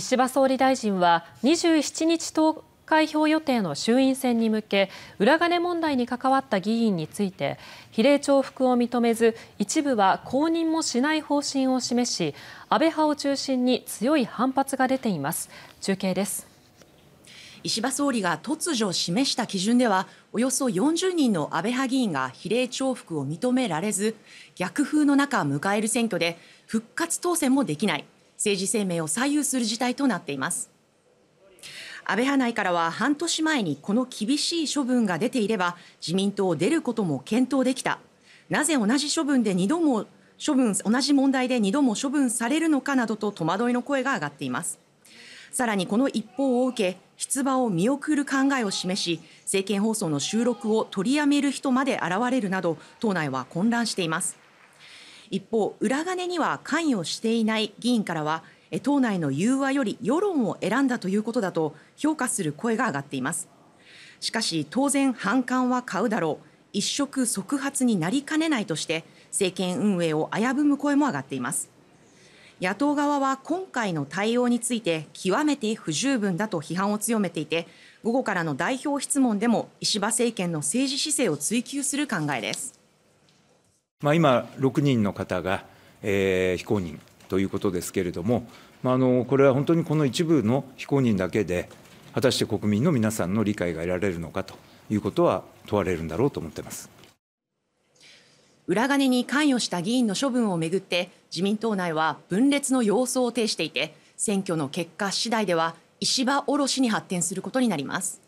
石破総理大臣は27日投開票予定の衆院選に向け裏金問題に関わった議員について比例重複を認めず一部は公認もしない方針を示し安倍派を中心に強い反発が出ています中継です石破総理が突如示した基準ではおよそ40人の安倍派議員が比例重複を認められず逆風の中迎える選挙で復活当選もできない政治生命を左右する事態となっています安倍派内からは半年前にこの厳しい処分が出ていれば自民党を出ることも検討できたなぜ同じ処分で2度も処分同じ問題で2度も処分されるのかなどと戸惑いの声が上がっていますさらにこの一報を受け出馬を見送る考えを示し政見放送の収録を取りやめる人まで現れるなど党内は混乱しています一方、裏金には関与していない議員からは党内の融和より世論を選んだということだと評価する声が上がっていますしかし当然反感は買うだろう一触即発になりかねないとして政権運営を危ぶむ声も上がっています野党側は今回の対応について極めて不十分だと批判を強めていて午後からの代表質問でも石破政権の政治姿勢を追及する考えですまあ、今、6人の方が、えー、非公認ということですけれども、まあ、あのこれは本当にこの一部の非公認だけで、果たして国民の皆さんの理解が得られるのかということは問われるんだろうと思ってます裏金に関与した議員の処分をめぐって自民党内は分裂の様相を呈していて選挙の結果次第では石破卸しに発展することになります。